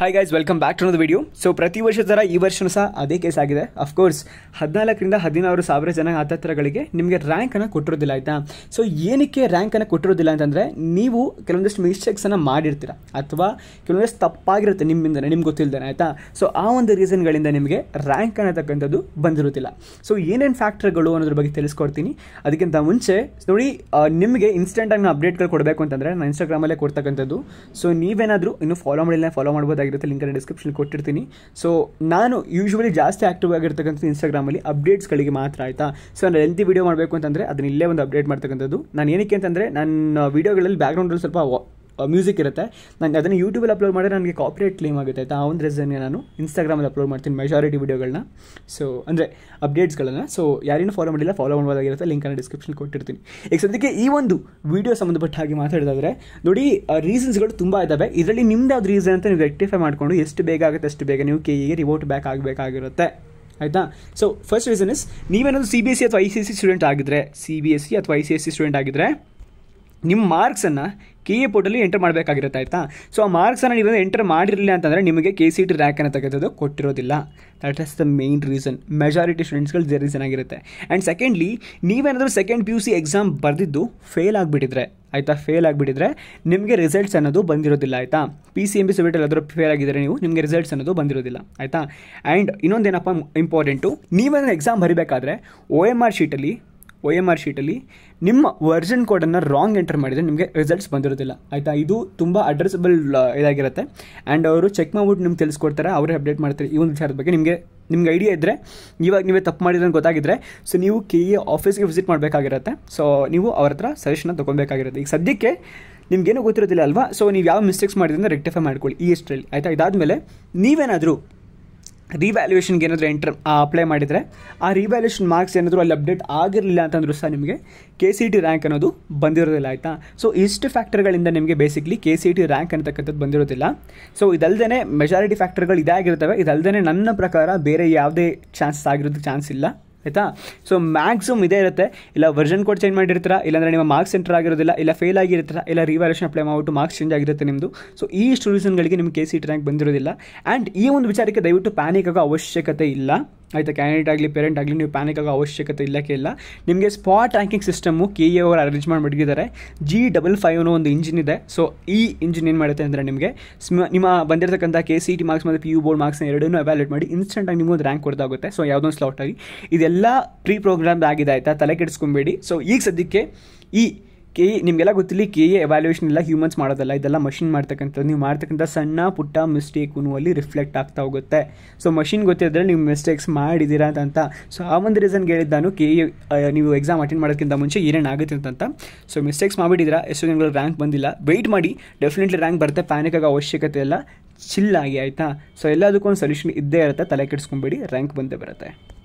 hi guys welcome back to ನೋದ್ video so ಪ್ರತಿ ವರ್ಷದ ಥರ ಈ ವರ್ಷನೂ ಸಹ ಅದೇ ಕೇಸ್ ಆಗಿದೆ ಅಫ್ಕೋರ್ಸ್ ಹದಿನಾಲ್ಕರಿಂದ ಹದಿನಾರು ಸಾವಿರ ಜನ ಹತ್ತತ್ರಗಳಿಗೆ ನಿಮಗೆ ರ್ಯಾಂಕನ್ನು ಕೊಟ್ಟಿರೋದಿಲ್ಲ ಆಯಿತಾ ಸೊ ಏನಕ್ಕೆ ರ್ಯಾಂಕ್ ಅನ್ನು ಕೊಟ್ಟಿರೋದಿಲ್ಲ ಅಂತಂದರೆ ನೀವು ಕೆಲವೊಂದಷ್ಟು ಮಿಸ್ಟೇಕ್ಸನ್ನು ಮಾಡಿರ್ತೀರ ಅಥವಾ ಕೆಲವೊಂದಷ್ಟು ತಪ್ಪಾಗಿರುತ್ತೆ ನಿಮ್ಮಿಂದಲೇ ನಿಮ್ಗೆ ಗೊತ್ತಿಲ್ಲದೇ ಆಯಿತಾ ಸೊ ಆ ಒಂದು ರೀಸನ್ಗಳಿಂದ ನಿಮಗೆ ರ್ಯಾಂಕ್ ಅನ್ನತಕ್ಕಂಥದ್ದು ಬಂದಿರೋದಿಲ್ಲ ಸೊ ಏನೇನು ಫ್ಯಾಕ್ಟರ್ಗಳು ಅನ್ನೋದ್ರ ಬಗ್ಗೆ ತಿಳಿಸ್ಕೊಡ್ತೀನಿ ಅದಕ್ಕಿಂತ ಮುಂಚೆ ನೋಡಿ ನಿಮಗೆ ಇನ್ಸ್ಟೆಂಟಾಗಿ ನಾನು ಅಪ್ಡೇಟ್ಗಳು ಕೊಡಬೇಕು ಅಂತಂದರೆ ನಾನು ಇನ್ಸ್ಟಾಗ್ರಾಮಲ್ಲೇ ಕೊಡ್ತಕ್ಕಂಥದ್ದು ಸೊ ನೀವೇನಾದರೂ ಇನ್ನೂ ಫಾಲೋ ಮಾಡಿಲ್ಲ ಫಾಲೋ ಮಾಡ್ಬೋದಾಗಿ ಆಗಿರುತ್ತೆ ಲಿಂಕನ್ನು ಡಿಸ್ಕ್ರಿಪ್ಷನ್ ಕೊಟ್ಟಿರ್ತೀನಿ ಸೊ ನಾನು ಯೂಶ್ವಲಿ ಜಾಸ್ತಿ ಆಕ್ಟಿವ್ ಆಗಿರ್ತಕ್ಕಂಥ ಇನ್ಸ್ಟಾಗ್ರಾಮಲ್ಲಿ ಅಪ್ಡೇಟ್ಸ್ಗಳಿಗೆ ಮಾತ್ರ ಆಯಿತಾ ಸೊ ನಾನು ಹೆಲ್ತಿ ವೀಡಿಯೋ ಮಾಡಬೇಕು ಅಂತಂದರೆ ಅದನ್ನ ಇಲ್ಲೇ ಒಂದು ಅಪ್ಡೇಟ್ ಮಾಡ್ತಕ್ಕಂಥದ್ದು ನಾನು ಏನಕ್ಕೆ ಅಂತಂದರೆ ನನ್ನ ವೀಡಿಯೋಗಳಲ್ಲಿ ಬ್ಯಾಕ್ಗ್ರೌಂಡಲ್ಲಿ ಸ್ವಲ್ಪ ಮ್ಯೂಸಿಕ್ ಇರುತ್ತೆ ನಾನು ಅದನ್ನು ಯೂಟ್ಯೂಬಲ್ಲಿ ಅಪ್ಲೋಡ್ ಮಾಡಿದ್ರೆ ನನಗೆ ಕಾಪ್ರೇಟ್ ಕ್ಲೇಮ್ ಆಗುತ್ತೆ ಆಯಿತಾ ಆ ಒಂದು ರೀಸನ್ಗೆ ನಾನು ಇನ್ಸ್ಟಾಗ್ರಾಮಲ್ಲಿ ಅಪ್ಲೋಡ್ ಮಾಡ್ತೀನಿ ಮೆಜಾರಿಟಿ ವೀಡಿಯೋಗಳನ್ನ ಸೊ ಅಂದರೆ ಅಪ್ಡೇಟ್ಸ್ಗಳನ್ನು ಸೊ ಯಾರೇನು ಫಾಲೋ ಮಾಡಿಲ್ಲ ಫಾಲೋ ಮಾಡೋದಾಗಿರುತ್ತೆ ಲಿಂಕ್ ನಾನು ಡಿಸ್ಕ್ರಿಪ್ಷನ್ ಕೊಟ್ಟಿರ್ತೀನಿ ಈಗ ಸದ್ಯಕ್ಕೆ ಈ ಒಂದು ವೀಡಿಯೋ ಸಂಬಂಧಪಟ್ಟ ಹಾಗೆ ಮಾತಾಡೋದಾದರೆ ನೋಡಿ ರೀಸನ್ಸ್ಗಳು ತುಂಬ ಇದ್ದಾವೆ ಇದರಲ್ಲಿ ನಿಮ್ದು ಯಾವ್ದು ರೀಸನ್ ಅಂತ ನೀವು ರೆಕ್ಟಿಫೈ ಮಾಡಿಕೊಂಡು ಎಷ್ಟು ಬೇಗ ಆಗುತ್ತೆ ಅಷ್ಟು ಬೇಗ ನೀವು ಕೆ ಇಗೆ ರಿವೋಟ್ ಬ್ಯಾಕ್ ಆಗಬೇಕಾಗಿರುತ್ತೆ ಆಯಿತಾ ಸೊ ಫಸ್ಟ್ ರೀಸನ್ ಇಸ್ ನೀವೇನಾದರೂ C B S C e ಅಥವಾ I C S C student ಆಗಿದ್ರೆ ಸಿ ಬಿ ಎಸ್ ಸಿ ಅಥವಾ I C S C student ಆಗಿದ್ರೆ ನಿಮ್ಮ ಮಾರ್ಕ್ಸನ್ನು ಕೆ ಎ ಪೋರ್ಟಲ್ಲಿ ಎಂಟರ್ ಮಾಡಬೇಕಾಗಿರುತ್ತೆ ಆಯಿತಾ ಸೊ ಆ ಮಾರ್ಕ್ಸನ್ನು ನೀವು ಎಂಟರ್ ಮಾಡಿರಲಿಲ್ಲ ಅಂತಂದರೆ ನಿಮಗೆ ಕೆ ಸಿ ಟಿ ಅನ್ನು ತೆಗೆದೋದು ಕೊಟ್ಟಿರೋದಿಲ್ಲ that is the main reason majority ಸ್ಟೂಡೆಂಟ್ಸ್ಗಳು ಜೆ ರೀಸನ್ ಆಗಿರುತ್ತೆ ಆ್ಯಂಡ್ ಸೆಕೆಂಡ್ಲಿ ನೀವೇನಾದರೂ second P U C exam ಬರೆದಿದ್ದು ಫೇಲ್ ಆಗಿಬಿಟ್ಟಿದ್ರೆ ಆಯಿತಾ ಫೇಲ್ ಆಗಿಬಿಟ್ಟಿದ್ರೆ ನಿಮಗೆ ರಿಸಲ್ಟ್ಸ್ ಅನ್ನೋದು ಬಂದಿರೋದಿಲ್ಲ ಆಯಿತಾ ಪಿ ಸಿ ಎಮ್ ಬಿ ಸಬ್ಮಿಟಲ್ಲಿ ಆದರೂ ಫೇಲ್ ಆಗಿದ್ದರೆ ನೀವು ನಿಮಗೆ ರಿಸಲ್ಟ್ಸ್ ಅನ್ನೋದು ಬಂದಿರೋದಿಲ್ಲ ಆಯಿತಾ ಆ್ಯಂಡ್ ಇನ್ನೊಂದೇನಪ್ಪ ಇಂಪಾರ್ಟೆಂಟು ನೀವೇನಾದ್ರೂ ಎಕ್ಸಾಮ್ ಬರೀಬೇಕಾದ್ರೆ ಒ ಎಮ್ ಆರ್ ಶೀಟಲ್ಲಿ ಒ ಎಮ್ ಆರ್ ಶೀಟಲ್ಲಿ ನಿಮ್ಮ ವರ್ಜನ್ ಕೋಡನ್ನು ರಾಂಗ್ ಎಂಟರ್ ಮಾಡಿದರೆ ನಿಮಗೆ ರಿಸಲ್ಟ್ಸ್ ಬಂದಿರೋದಿಲ್ಲ ಆಯಿತಾ ಇದು ತುಂಬ ಅಡ್ರೆಸಬಲ್ ಇದಾಗಿರುತ್ತೆ ಆ್ಯಂಡ್ ಅವರು ಚೆಕ್ ಮಾಡ್ಬಿಟ್ಟು ನಿಮ್ಗೆ ತಿಳಿಸ್ಕೊಡ್ತಾರೆ ಅವರೇ ಅಪ್ಡೇಟ್ ಮಾಡ್ತಾರೆ ಈ ಒಂದು ವಿಚಾರದ ಬಗ್ಗೆ ನಿಮಗೆ ನಿಮ್ಗೆ ಐಡಿಯಾ ಇದ್ದರೆ ಇವಾಗ ನೀವೇ ತಪ್ಪು ಮಾಡಿದ್ರೆ ಗೊತ್ತಾಗಿದ್ದರೆ ಸೊ ನೀವು ಕೆ ಎ ಆಫೀಸ್ಗೆ ವಿಸಿಟ್ ಮಾಡಬೇಕಾಗಿರುತ್ತೆ ಸೊ ನೀವು ಅವ್ರ ಹತ್ರ ಸಜೆಷನ್ನ ತೊಗೊಬೇಕಾಗಿರುತ್ತೆ ಈಗ ಸದ್ಯಕ್ಕೆ ನಿಮ್ಗೇನೂ ಗೊತ್ತಿರೋದಿಲ್ಲ ಅಲ್ವಾ ಸೊ ನೀವು ಯಾವ ಮಿಸ್ಟೇಕ್ಸ್ ಮಾಡಿದ್ರಿಂದ ರೆಕ್ಟಿಫೈ ಮಾಡ್ಕೊಳ್ಳಿ ಈ ಎಷ್ಟರಲ್ಲಿ ಆಯಿತಾ ಇದಾದಮೇಲೆ ನೀವೇನಾದರೂ ರಿವ್ಯಾಲ್ಯೂಯೇಷನ್ಗೆ ಏನಾದರೂ ಎಂಟ್ರ್ ಅಪ್ಲೈ ಮಾಡಿದರೆ ಆ ರಿವ್ಯಾಲ್ಯೂಯೇಷನ್ ಮಾರ್ಕ್ಸ್ ಏನಾದರೂ ಅಲ್ಲಿ ಅಪ್ಡೇಟ್ ಆಗಿರಲಿಲ್ಲ ಅಂತಂದರೂ ಸಹ ನಿಮಗೆ ಕೆ ಸಿ ಟಿ ರ್ಯಾಂಕ್ ಅನ್ನೋದು ಬಂದಿರೋದಿಲ್ಲ ಆಯಿತಾ ಸೊ ಇಷ್ಟು ಫ್ಯಾಕ್ಟರ್ಗಳಿಂದ ನಿಮಗೆ basically K C T rank ಅಂತಕ್ಕಂಥದ್ದು ಬಂದಿರೋದಿಲ್ಲ ಸೊ ಇದಲ್ದೇ ಮೆಜಾರಿಟಿ ಫ್ಯಾಕ್ಟರ್ಗಳು ಇದಾಗಿರ್ತವೆ ಇದಲ್ಲದೆ ನನ್ನ ಪ್ರಕಾರ ಬೇರೆ ಯಾವುದೇ ಚಾನ್ಸಸ್ ಆಗಿರೋದಕ್ಕೆ ಚಾನ್ಸ್ ಇಲ್ಲ ಆಯಿತಾ ಸೊ ಮ್ಯಾಕ್ಸಿಮಮ್ ಇದೇ ಇರುತ್ತೆ ಇಲ್ಲ ವರ್ಷನ್ ಕೋಡ್ ಚೇಂಜ್ ಮಾಡಿರ್ತೀರಾ ಇಲ್ಲಾಂದರೆ ನಿಮ್ಮ ಮಾರ್ಕ್ಸ್ ಸೆಂಟರ್ ಆಗಿರೋದಿಲ್ಲ ಇಲ್ಲ ಫೇಲ್ ಆಗಿರ್ತೀರ ಇಲ್ಲ ರಿವ್ಯಾಲ್ಯೂಷನ್ ಅಪ್ಲೈ ಮಾಡಿಬಿಟ್ಟು ಮಾರ್ಕ್ಸ್ ಚೇಂಜ್ ಆಗಿರುತ್ತೆ ನಿಮ್ಮದು ಸೊ ಈ ಇಷ್ಟು ರೀಸನ್ಗಳಿಗೆ ನಿಮ್ಗೆ ಕೆ ಸಿ ಟ್ರ್ಯಾಂಕ್ ರ್ಯಾಂಕ್ ಬಂದಿರೋದಿಲ್ಲ ಆ್ಯಂಡ್ ಈ ಒಂದು ವಿಚಾರಕ್ಕೆ ದಯವಿಟ್ಟು ಪ್ಯಾನಿಕ್ ಆಗೋ ಅವಶ್ಯಕತೆ ಇಲ್ಲ ಆಯಿತಾ ಕ್ಯಾಂಡಿಡೇಟ್ ಆಗಲಿ ಪೇರೆಂಟ್ ಆಗಲಿ ನೀವು ಪ್ಯಾನಿಕ್ ಆಗೋ ಅವಶ್ಯಕತೆ ಇಲ್ಲಕ್ಕೆ ಇಲ್ಲ ನಿಮಗೆ spot ranking system K A ಅವರು ಅರೇಂಜ್ ಮಾಡಿಬಿಟ್ಟಿದ್ದಾರೆ ಜಿ ಡಬಲ್ ಫೈವ್ ಅನ್ನೋ ಒಂದು ಇಂಜಿನ್ ಇದೆ ಸೊ ಈ ಇಂಜಿನ್ ಏನು ಮಾಡುತ್ತೆ ಅಂದರೆ ನಿಮಗೆ ಸ್ಮ ನಿಮ್ಮ ಬಂದಿರತಕ್ಕಂಥ ಕೆ ಸಿ ಟಿ ಮಾರ್ಕ್ಸ್ ಮತ್ತು ಪಿ ಯು ಬೋರ್ಡ್ ಮಾರ್ಕ್ಸ್ನ ಎರಡನ್ನೂ ಅವ್ಯಾಲೇಟ್ ಮಾಡಿ ಇನ್ಸ್ಟೆಂಟಾಗಿ ಒಂದು ರ್ಯಾಂಕ್ ಕೊಡ್ತಾಗುತ್ತೆ ಸೊ ಯಾವುದೊಂದು ಸ್ಲಾಟ್ ಆಗಿ ಇದೆಲ್ಲ ಪ್ರೀ ಪ್ರೋಗ್ರಾಮ್ ಆಗಿದೆ ಆಯಿತಾ ತಲೆ ಕೆಡಿಸ್ಕೊಬೇಡಿ ಸೊ ಈಗ ಸದ್ಯಕ್ಕೆ ಈ ಕೆ ಇ ನಿಮಗೆಲ್ಲ ಗೊತ್ತಿಲ್ಲ ಕೆ ಎ ಎವ್ಯಾಲ್ಯೂಯೇಷನ್ ಎಲ್ಲ ಹ್ಯೂಮನ್ಸ್ ಮಾಡೋದಲ್ಲ ಇದೆಲ್ಲ ಮಷಿನ್ ಮಾಡ್ತಕ್ಕಂಥದ್ದು ನೀವು ಮಾಡ್ತಕ್ಕಂಥ ಸಣ್ಣ ಪುಟ್ಟ ಮಿಸ್ಟೇಕು ಅಲ್ಲಿ ರಿಫ್ಲೆಕ್ಟ್ ಆಗ್ತಾ ಹೋಗುತ್ತೆ ಸೊ ಮಷಿನ್ ಗೊತ್ತಿದ್ರೆ ನೀವು ಮಿಸ್ಟೇಕ್ಸ್ ಮಾಡಿದ್ದೀರಾ ಅಂತ ಸೊ ಆ ಒಂದು ರೀಸನ್ಗೆ ಹೇಳಿದ್ದು ನಾನು ಕೆ ಎ ನೀವು ಎಕ್ಸಾಮ್ ಅಟೆಂಡ್ ಮಾಡೋಕ್ಕಿಂತ ಮುಂಚೆ ಏನೇನು ಆಗುತ್ತೆ ಅಂತ ಸೊ ಮಿಸ್ಟೇಕ್ಸ್ ಮಾಡಿದ್ದೀರಾ ಎಷ್ಟು ಜನಗಳು ರ್ಯಾಂಕ್ ಬಂದಿಲ್ಲ ವೆಯ್ಟ್ ಮಾಡಿ ಡೆಫಿನೆಟ್ಲಿ ರ್ಯಾಂಕ್ ಬರುತ್ತೆ ಪ್ಯಾನಿಕ್ ಆಗ ಅವಶ್ಯಕತೆ ಎಲ್ಲ ಚಿಲ್ಲಾಗಿ ಆಯಿತಾ ಸೊ ಎಲ್ಲದಕ್ಕೂ ಒಂದು ಸೊಲ್ಯೂಷನ್ ಇದ್ದೇ ಇರುತ್ತೆ ತಲೆ ಕೆಡಿಸ್ಕೊಂಬೇಡಿ ರ್ಯಾಂಕ್ ಬಂದೇ ಬರುತ್ತೆ